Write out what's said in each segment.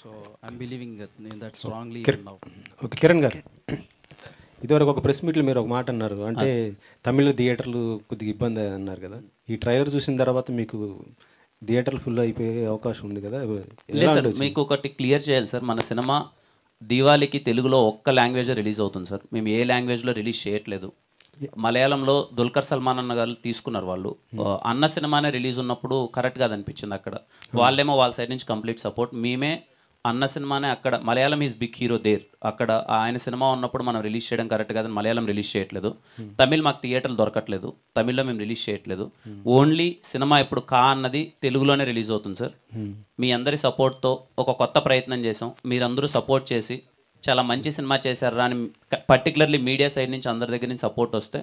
So believing that strongly okay Kiran garu ఇదివరకు ఒక press మీట్లో మీరు ఒక మాట అన్నారు అంటే తమిళ థియేటర్లు కొద్దిగా ఇబ్బంది అన్నారు కదా ఈ ట్రైలర్ చూసిన తర్వాత మీకు థియేటర్లు ఫుల్ అయిపోయే అవకాశం ఉంది కదా లేదు సార్ మీకు ఒకటి క్లియర్ చేయాలి సార్ మన సినిమా దివాళికి తెలుగులో ఒక్క లాంగ్వేజ్ రిలీజ్ అవుతుంది సార్ మేము ఏ లాంగ్వేజ్లో రిలీజ్ చేయట్లేదు మలయాళంలో దుల్కర్ సల్మాన్ అన్న గారు తీసుకున్నారు వాళ్ళు hmm. అన్న సినిమానే రిలీజ్ ఉన్నప్పుడు కరెక్ట్ గా అనిపించింది అక్కడ వాళ్ళేమో వాళ్ళ సైడ్ నుంచి కంప్లీట్ సపోర్ట్ మేమే అన్న సినిమానే అక్కడ Malayalam is big hero there అక్కడ ఆయన సినిమా ఉన్నప్పుడు మనం రిలీజ్ చేయడం కరెక్ట్ కాదని మలయాళం రిలీజ్ చేయట్లేదు hmm. తమిళ్ మాకు థియేటర్లు దొరకట్లేదు తమిళ్లో మేము రిలీజ్ చేయట్లేదు hmm. ఓన్లీ సినిమా ఇప్పుడు కా అన్నది తెలుగులోనే రిలీజ్ అవుతుంది సార్ మీ అందరి సపోర్ట్తో ఒక కొత్త ప్రయత్నం చేసాం మీరందరూ సపోర్ట్ చేసి చాలా మంచి సినిమా చేశారు అని పర్టికులర్లీ మీడియా సైడ్ నుంచి అందరి దగ్గర నుంచి సపోర్ట్ వస్తే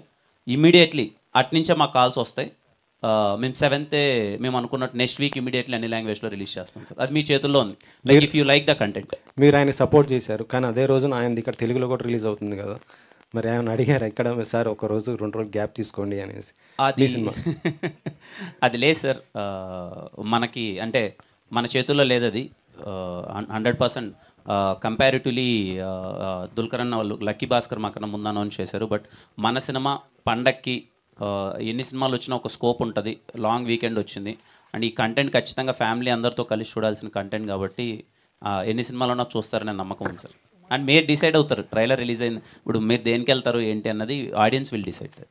ఇమీడియట్లీ అట్నుంచే మాకు కాల్స్ వస్తాయి మేము సెవెంతే మేము అనుకున్నట్టు నెక్స్ట్ వీక్ ఇమీడియట్లీ అన్ని లాంగ్వేజ్లో రిలీజ్ చేస్తాం సార్ అది మీ చేతుల్లో ఉంది like if you like the content మీరు ఆయన సపోర్ట్ చేశారు కానీ అదే రోజున ఆయనది ఇక్కడ తెలుగులో కూడా రిలీజ్ అవుతుంది కదా మరి ఆయన అడిగారు ఎక్కడ సార్ ఒక రోజు రెండు రోజులు గ్యాప్ తీసుకోండి అనేసి అది సినిమా అది లేదు సార్ మనకి అంటే మన చేతుల్లో లేదు అది హండ్రెడ్ పర్సెంట్ కంపారిటివ్లీ దుల్కరన్న వాళ్ళు లక్కీ భాస్కర్ మాకన్నా ముందు అనౌన్స్ చేశారు బట్ మన సినిమా పండక్కి ఎన్ని సినిమాలు వచ్చినా ఒక స్కోప్ ఉంటుంది లాంగ్ వీకెండ్ వచ్చింది అండ్ ఈ కంటెంట్ ఖచ్చితంగా ఫ్యామిలీ అందరితో కలిసి చూడాల్సిన కంటెంట్ కాబట్టి ఎన్ని సినిమాలు ఉన్నా చూస్తారనే నమ్మకం ఉంది సార్ అండ్ మీరు డిసైడ్ అవుతారు ట్రైలర్ రిలీజ్ అయింది ఇప్పుడు మీరు దేనికి వెళ్తారు ఏంటి అన్నది ఆడియన్స్ విల్ డిసైడ్